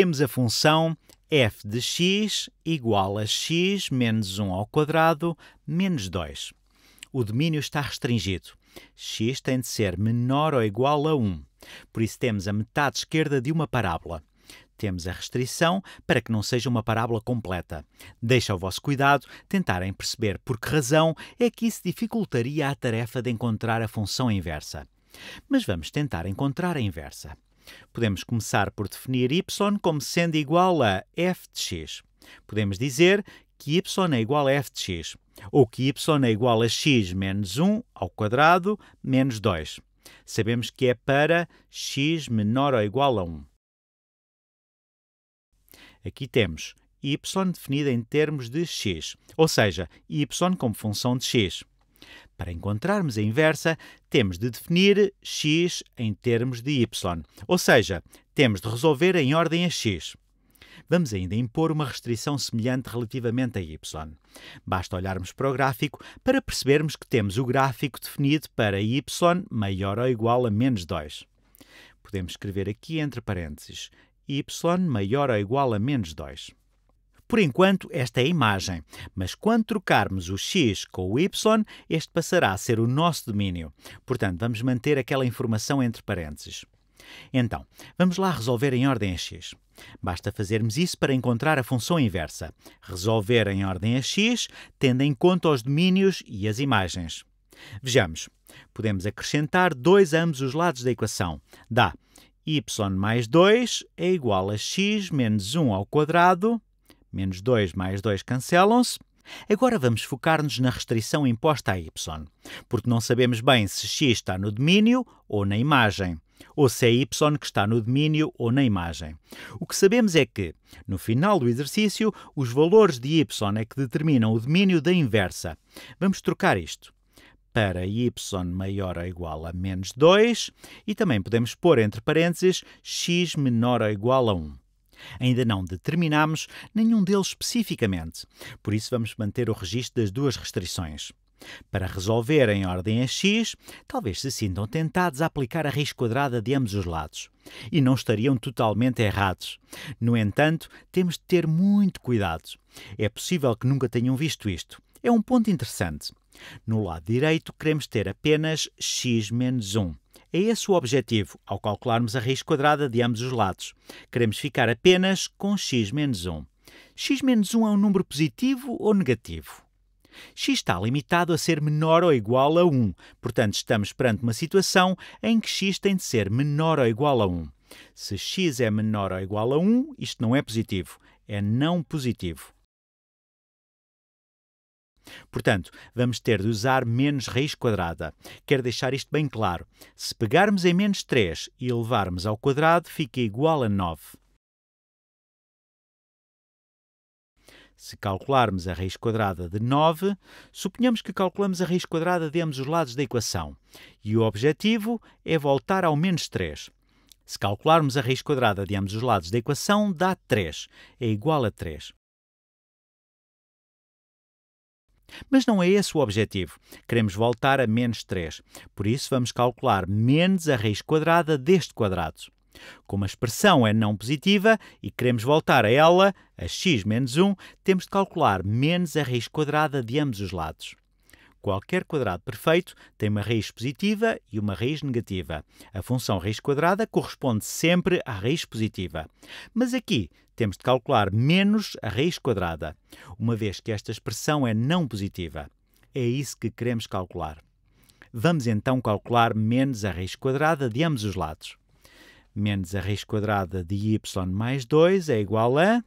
temos a função f de x igual a x menos 1 ao quadrado menos 2. O domínio está restringido. x tem de ser menor ou igual a 1. Por isso temos a metade esquerda de uma parábola. Temos a restrição para que não seja uma parábola completa. Deixa ao vosso cuidado tentarem perceber por que razão é que isso dificultaria a tarefa de encontrar a função inversa. Mas vamos tentar encontrar a inversa. Podemos começar por definir y como sendo igual a f de x. Podemos dizer que y é igual a f de x, ou que y é igual a x menos 1 ao quadrado menos 2. Sabemos que é para x menor ou igual a 1. Aqui temos y definida em termos de x, ou seja, y como função de x. Para encontrarmos a inversa, temos de definir x em termos de y, ou seja, temos de resolver em ordem a x. Vamos ainda impor uma restrição semelhante relativamente a y. Basta olharmos para o gráfico para percebermos que temos o gráfico definido para y maior ou igual a menos 2. Podemos escrever aqui entre parênteses y maior ou igual a menos 2. Por enquanto, esta é a imagem, mas quando trocarmos o x com o y, este passará a ser o nosso domínio. Portanto, vamos manter aquela informação entre parênteses. Então, vamos lá resolver em ordem a x. Basta fazermos isso para encontrar a função inversa. Resolver em ordem a x, tendo em conta os domínios e as imagens. Vejamos, podemos acrescentar 2 a ambos os lados da equação. Dá y mais 2 é igual a x menos 1 ao quadrado menos 2 mais 2 cancelam-se. Agora vamos focar-nos na restrição imposta a y, porque não sabemos bem se x está no domínio ou na imagem, ou se é y que está no domínio ou na imagem. O que sabemos é que, no final do exercício, os valores de y é que determinam o domínio da inversa. Vamos trocar isto para y maior ou igual a menos 2 e também podemos pôr entre parênteses x menor ou igual a 1. Ainda não determinamos nenhum deles especificamente, por isso vamos manter o registro das duas restrições. Para resolver em ordem a x, talvez se sintam tentados a aplicar a raiz quadrada de ambos os lados. E não estariam totalmente errados. No entanto, temos de ter muito cuidado. É possível que nunca tenham visto isto. É um ponto interessante. No lado direito, queremos ter apenas x menos 1 é esse o objetivo, ao calcularmos a raiz quadrada de ambos os lados. Queremos ficar apenas com x menos 1. x menos 1 é um número positivo ou negativo? x está limitado a ser menor ou igual a 1, portanto estamos perante uma situação em que x tem de ser menor ou igual a 1. Se x é menor ou igual a 1, isto não é positivo, é não positivo. Portanto, vamos ter de usar menos raiz quadrada. Quero deixar isto bem claro. Se pegarmos em menos 3 e elevarmos ao quadrado, fica igual a 9. Se calcularmos a raiz quadrada de 9, suponhamos que calculamos a raiz quadrada de ambos os lados da equação. E o objetivo é voltar ao menos 3. Se calcularmos a raiz quadrada de ambos os lados da equação, dá 3. É igual a 3. Mas não é esse o objetivo. Queremos voltar a menos 3. Por isso, vamos calcular menos a raiz quadrada deste quadrado. Como a expressão é não positiva e queremos voltar a ela, a x menos 1, temos de calcular menos a raiz quadrada de ambos os lados. Qualquer quadrado perfeito tem uma raiz positiva e uma raiz negativa. A função raiz quadrada corresponde sempre à raiz positiva. Mas aqui temos de calcular menos a raiz quadrada, uma vez que esta expressão é não positiva. É isso que queremos calcular. Vamos então calcular menos a raiz quadrada de ambos os lados. Menos a raiz quadrada de y mais 2 é igual a.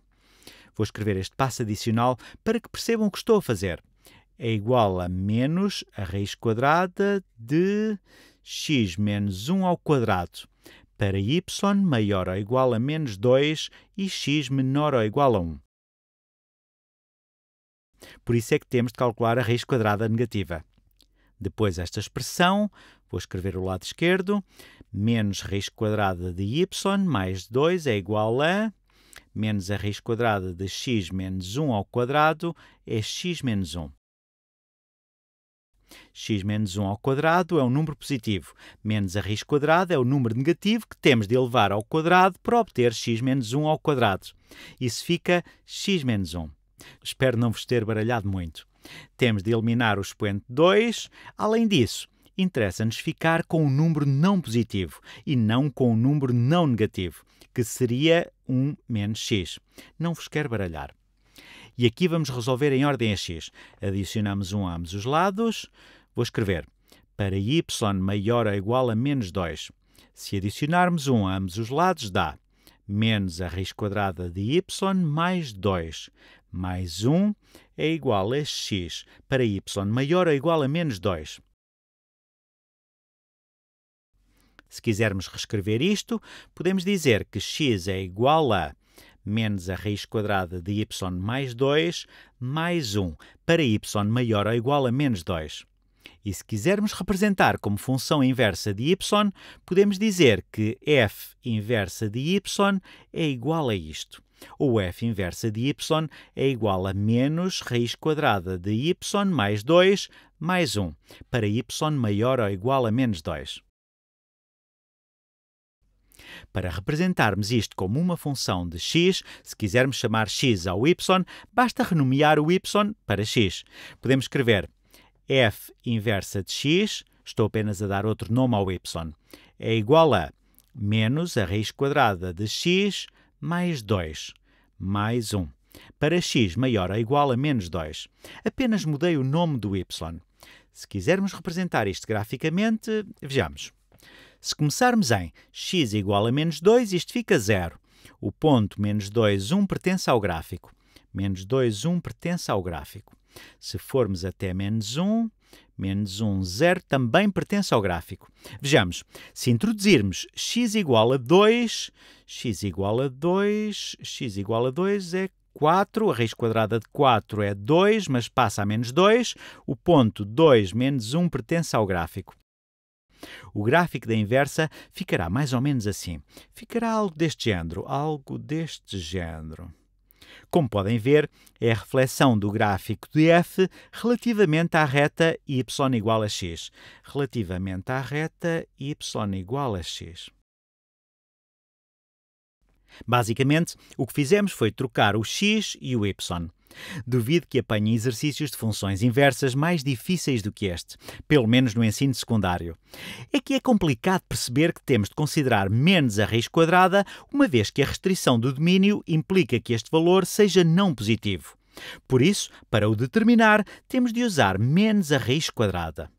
Vou escrever este passo adicional para que percebam o que estou a fazer é igual a menos a raiz quadrada de x menos 1 ao quadrado para y maior ou igual a menos 2 e x menor ou igual a 1. Por isso é que temos de calcular a raiz quadrada negativa. Depois esta expressão, vou escrever o lado esquerdo, menos raiz quadrada de y mais 2 é igual a menos a raiz quadrada de x menos 1 ao quadrado é x menos 1 x menos 1 ao quadrado é um número positivo, menos a raiz quadrada é o número negativo que temos de elevar ao quadrado para obter x menos 1 ao quadrado. Isso fica x menos 1. Espero não vos ter baralhado muito. Temos de eliminar o expoente 2. Além disso, interessa-nos ficar com um número não positivo e não com um número não negativo, que seria 1 menos x. Não vos quero baralhar. E aqui vamos resolver em ordem a x. Adicionamos 1 a ambos os lados. Vou escrever para y maior ou igual a menos 2. Se adicionarmos 1 a ambos os lados, dá menos a raiz quadrada de y mais 2, mais 1 é igual a x, para y maior ou igual a menos 2. Se quisermos reescrever isto, podemos dizer que x é igual a menos a raiz quadrada de y mais 2 mais 1 para y maior ou igual a menos 2. E se quisermos representar como função inversa de y, podemos dizer que f inversa de y é igual a isto. Ou f inversa de y é igual a menos raiz quadrada de y mais 2 mais 1, para y maior ou igual a menos 2. Para representarmos isto como uma função de x, se quisermos chamar x ao y, basta renomear o y para x. Podemos escrever f inversa de x, estou apenas a dar outro nome ao y, é igual a menos a raiz quadrada de x mais 2, mais 1 para x maior ou igual a menos 2. Apenas mudei o nome do y. Se quisermos representar isto graficamente, vejamos. Se começarmos em x igual a menos 2, isto fica zero. O ponto menos 2, 1 pertence ao gráfico. Menos 2, 1 pertence ao gráfico. Se formos até menos 1, menos 1, 0 também pertence ao gráfico. Vejamos, se introduzirmos x igual a 2, x igual a 2, x igual a 2 é 4, a raiz quadrada de 4 é 2, mas passa a menos 2, o ponto 2 menos 1 pertence ao gráfico. O gráfico da inversa ficará mais ou menos assim. Ficará algo deste género, algo deste género. Como podem ver, é a reflexão do gráfico de f relativamente à reta y igual a x. Relativamente à reta y igual a x. Basicamente, o que fizemos foi trocar o x e o y. Duvido que apanhem exercícios de funções inversas mais difíceis do que este, pelo menos no ensino secundário. É que é complicado perceber que temos de considerar menos a raiz quadrada, uma vez que a restrição do domínio implica que este valor seja não positivo. Por isso, para o determinar, temos de usar menos a raiz quadrada.